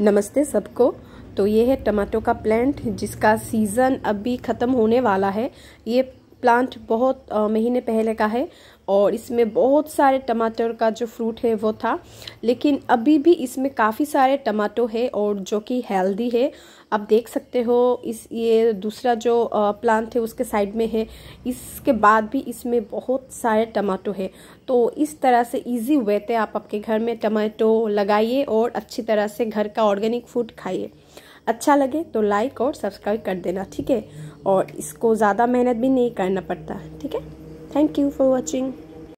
नमस्ते सबको तो ये है टमाटो का प्लांट जिसका सीज़न अभी ख़त्म होने वाला है ये प्लांट बहुत महीने पहले का है और इसमें बहुत सारे टमाटर का जो फ्रूट है वो था लेकिन अभी भी इसमें काफ़ी सारे टमाटो है और जो कि हेल्दी है आप देख सकते हो इस ये दूसरा जो प्लांट है उसके साइड में है इसके बाद भी इसमें बहुत सारे टमाटो है तो इस तरह से इजी वे थे आप आपके घर में टमाटो लगाइए और अच्छी तरह से घर का ऑर्गेनिक फूड खाइए अच्छा लगे तो लाइक और सब्सक्राइब कर देना ठीक है और इसको ज़्यादा मेहनत भी नहीं करना पड़ता ठीक है थैंक यू फॉर वॉचिंग